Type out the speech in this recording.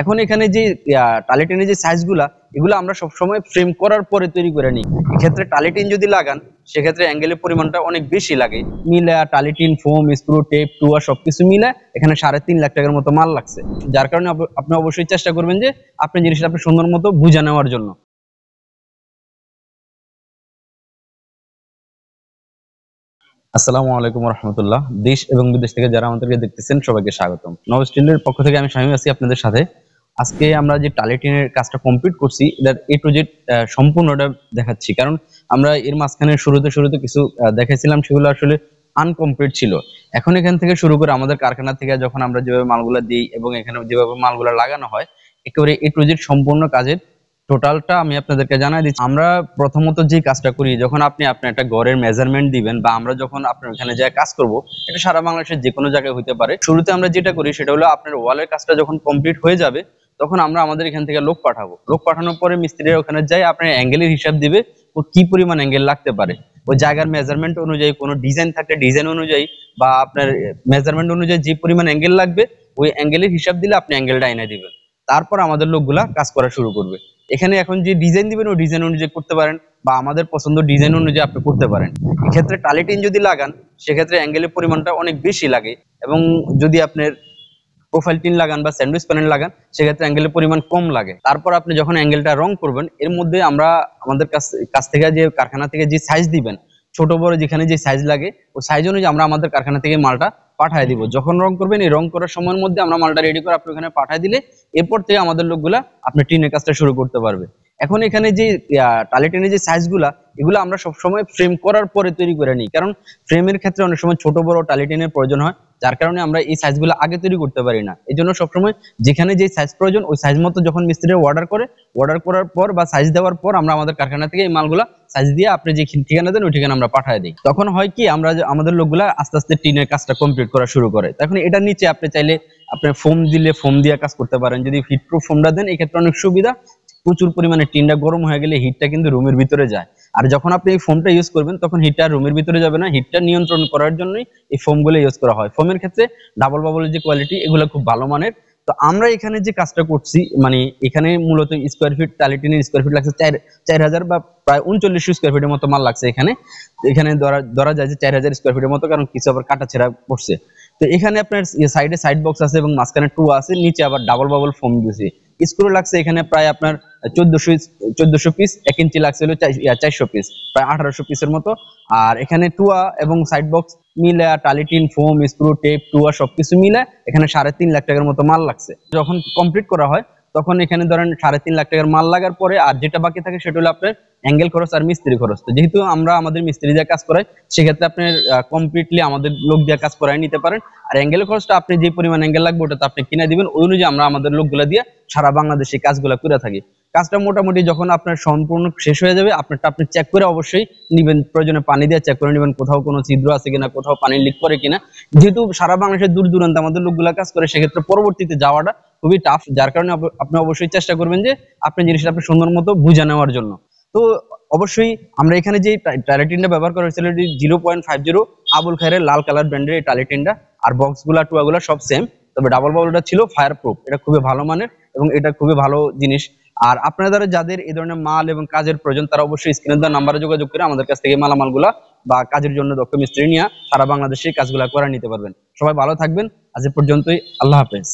এখন এখানে যে টালেটিনের যে সাইজগুলা এগুলো আমরা সবসময় ফ্রেম করার পরে তৈরি করে নিই এক্ষেত্রে টালেটিন যদি লাগান সেক্ষেত্রে অ্যাঙ্গেলের পরিমাণটা অনেক বেশি লাগে মিলে টালেটিন ফোম স্ক্রু টেপ টুয়া সবকিছু মিলে এখানে সাড়ে তিন লাখ টাকার মতো মাল লাগছে যার কারণে আপনি অবশ্যই চেষ্টা করবেন যে আপনি জিনিসটা আপনি সুন্দর মতো বুঝে নেওয়ার জন্য আসসালামু আলাইকুম রহমতুল্লাহ দেশ এবং বিদেশ থেকে যারা আমাদেরকে দেখতেছেন সবাইকে স্বাগতম নব স্টিলের পক্ষ থেকে আমি স্বামী আছি আপনাদের সাথে আজকে আমরা যে টালেটিনের কাজটা কমপ্লিট করছি এ টু জেড সম্পূর্ণটা দেখাচ্ছি কারণ আমরা এর মাঝখানে শুরুতে শুরুতে কিছু দেখাইছিলাম সেগুলো আসলে আনকমপ্লিট ছিল এখন এখান থেকে শুরু করে আমাদের কারখানা থেকে যখন আমরা যেভাবে মালগুলো দিই এবং এখানে যেভাবে মালগুলো লাগানো হয় একেবারে এ টু জেড সম্পূর্ণ কাজের টোটালটা আমি আপনাদেরকে জানাই দিচ্ছি আমরা প্রথমত যে কাজটা করি যখন আপনি আপনার একটা ঘরের মেজারমেন্ট দিবেন বা আমরা যখন আপনার ওখানে যা কাজ করব এটা সারা বাংলাদেশের যে কোনো জায়গায় হতে পারে শুরুতে আমরা যেটা করি সেটা হলো আপনার ওয়ালের কাজটা যখন কমপ্লিট হয়ে যাবে তখন আমরা আমাদের এখান থেকে লোক পাঠাবো লোক পাঠানোর পরে মিস্ত্রিরা ওখানে যায় আপনার অ্যাঙ্গেলের হিসাব দিবে ও কি পরিমাণ অ্যাঙ্গেল লাগতে পারে ওই জায়গার মেজারমেন্ট অনুযায়ী কোনো ডিজাইন থাকলে ডিজাইন অনুযায়ী বা আপনার মেজারমেন্ট অনুযায়ী যে পরিমাণ অ্যাঙ্গেল লাগবে ওই অ্যাঙ্গেলের হিসাব দিলে আপনি অ্যাঙ্গেলটা এনে দিবেন তারপর আমাদের লোকগুলা কাজ করা শুরু করবে এখানে এখন যে ডিজাইন দিবেন ওই ডিজাইন অনুযায়ী করতে পারেন বা আমাদের পছন্দ ডিজাইন অনুযায়ী আপনি করতে পারেন এক্ষেত্রে টালিটিন যদি লাগান সেক্ষেত্রে অ্যাঙ্গেলের পরিমাণটা অনেক বেশি লাগে এবং যদি আপনার প্রোফাইল টিন লাগান বা স্যান্ডউইচ প্যানেল লাগান সেক্ষেত্রে অ্যাঙ্গেলের পরিমাণ কম লাগে তারপর আপনি যখন অ্যাঙ্গেলটা রং করবেন এর মধ্যে আমরা আমাদের কাছ কাছ থেকে যে কারখানা থেকে যে সাইজ দিবেন ছোট বড় যেখানে যে সাইজ লাগে ও সাইজ অনুযায়ী আমরা আমাদের কারখানা থেকে মালটা পাঠিয়ে দিব যখন রং করবেন এই রং করার সময়ের মধ্যে আমরা মালটা রেডি করে আপনি ওখানে পাঠিয়ে দিলে এরপর থেকে আমাদের লোকগুলা আপনি টিনের কাজটা শুরু করতে পারবে এখন এখানে যে টালেটেনের যে সাইজগুলা এগুলো আমরা সবসময় ফ্রেম করার পরে তৈরি করে নিই কারণ ফ্রেমের ক্ষেত্রে অনেক সময় ছোট বড় টালেটেনের প্রয়োজন হয় যার কারণে আমরা এই সাইজগুলো আগে তৈরি করতে পারি না এই জন্য সবসময় যেখানে যে সাইজ প্রয়োজন ওই সাইজ মতো যখন মিস্ত্রি অর্ডার করে অর্ডার করার পর বা সাইজ দেওয়ার পর আমরা আমাদের কারখানা থেকে এই মালগুলো সাইজ দিয়ে আপনি যে ঠিকানা দেন ওই ঠিকানা আমরা পাঠিয়ে দিই তখন হয় কি আমরা আমাদের লোকগুলা আস্তে আস্তে টিনের কাজটা কমপ্লিট করা শুরু করে তখন এটা নিচে আপনি চাইলে আপনি ফোম দিলে ফোম দিয়ে কাজ করতে পারেন যদি হিট প্রুফ ফোমটা দেন এক্ষেত্রে অনেক সুবিধা প্রচুর পরিমাণে টিনটা গরম হয়ে গেলে হিটটা কিন্তু রুমের ভিতরে যায় আর যখন আপনি এই ফোমটা ইউজ করবেন তখন হিটটা রুমের ভিতরে যাবে না হিটটা নিয়ন্ত্রণ করার জন্যই এই ফোমগুলো ইউজ করা হয় ফোমের ক্ষেত্রে ডাবল বাবলের যে কোয়ালিটি এগুলো খুব ভালো মানের তো আমরা এখানে যে কাজটা করছি মানে এখানে মূলত স্কোয়ার ফিট টালিটিনের স্কোয়ার ফিট লাগছে চার চার হাজার বা প্রায় উনচল্লিশশো স্কোয়ার ফিটের মতো মাল লাগছে এখানে এখানে ধরা ধরা যায় যে চার হাজার স্কোয়ার ফিটের মতো কারণ কিছু আবার কাটা ছেঁড়া পড়ছে তো এখানে আপনার সাইডে সাইড বক্স আছে এবং মাঝখানে টু আছে নিচে আবার ডাবল বাবল ফোম দিয়েছে স্ক্রু লাগছে এখানে প্রায় আপনার চোদ্দশো চোদ্দশো পিস এক ইঞ্চি লাগছে হলো চারশো পিস প্রায় আঠারোশো পিসের মতো আর এখানে টুয়া এবং সাইড বক্স মিলে টালিটিন ফোম স্ক্রু টেপ টুয়া সবকিছু মিলে এখানে সাড়ে তিন লাখ টাকার মতো মাল লাগছে যখন কমপ্লিট করা হয় তখন এখানে ধরেন সাড়ে তিন লাখ টাকার মাল লাগার পরে আর যেটা বাকি থাকে সেটা হলো আপনার অ্যাঙ্গেল খরচ আর মিস্ত্রি খরচ তো যেহেতু আমরা আমাদের মিস্ত্রি দিয়ে কাজ করাই সেক্ষেত্রে আপনি কমপ্লিটলি আমাদের লোক দিয়ে কাজ করাই নিতে পারেন আর অ্যাঙ্গেল খরচটা আপনি যে পরিমাণ অ্যাঙ্গেল লাগবে ওটা তো আপনি কিনে দিবেন ওই অনুযায়ী আমরা আমাদের লোকগুলো দিয়ে সারা বাংলাদেশে কাজগুলো করে থাকি কাজটা মোটামুটি যখন আপনার সম্পূর্ণ শেষ হয়ে যাবে আপনারটা আপনি চেক করে অবশ্যই নেবেন প্রয়োজনে পানি দিয়ে চেক করে নেবেন কোথাও কোনো ছিদ্র আছে কিনা কোথাও পানি লিক করে কিনা যেহেতু সারা বাংলাদেশের দূর দূরান্তে আমাদের লোকগুলো কাজ করে সেক্ষেত্রে পরবর্তীতে যাওয়াটা খুবই টাফ যার কারণে আপনি অবশ্যই চেষ্টা করবেন যে আপনি জিনিসটা আপনি সুন্দর মতো বুঝে নেওয়ার জন্য তো অবশ্যই আমরা এখানে যে টয়লেটিনটা ব্যবহার করা হয়েছিল zero point five zero Abul খাইরের লাল কালার ব্র্যান্ডের এই টয়লেটিনটা আর বক্সগুলা টুয়াগুলা সব সেম তবে ডাবল বাবলটা ছিল ফায়ার প্রুফ এটা খুবই ভালো মানের এবং এটা খুবই ভালো জিনিস আর আপনারা যাদের এই ধরনের মাল এবং কাজের প্রয়োজন তারা অবশ্যই স্ক্রিনের দ্বারা নাম্বারে যোগাযোগ করে আমাদের কাছ থেকে মালামালগুলা বা কাজের জন্য দক্ষ মিস্ত্রি নিয়ে তারা বাংলাদেশে কাজগুলো করে নিতে পারবেন সবাই ভালো থাকবেন আজ পর্যন্তই আল্লাহ হাফেজ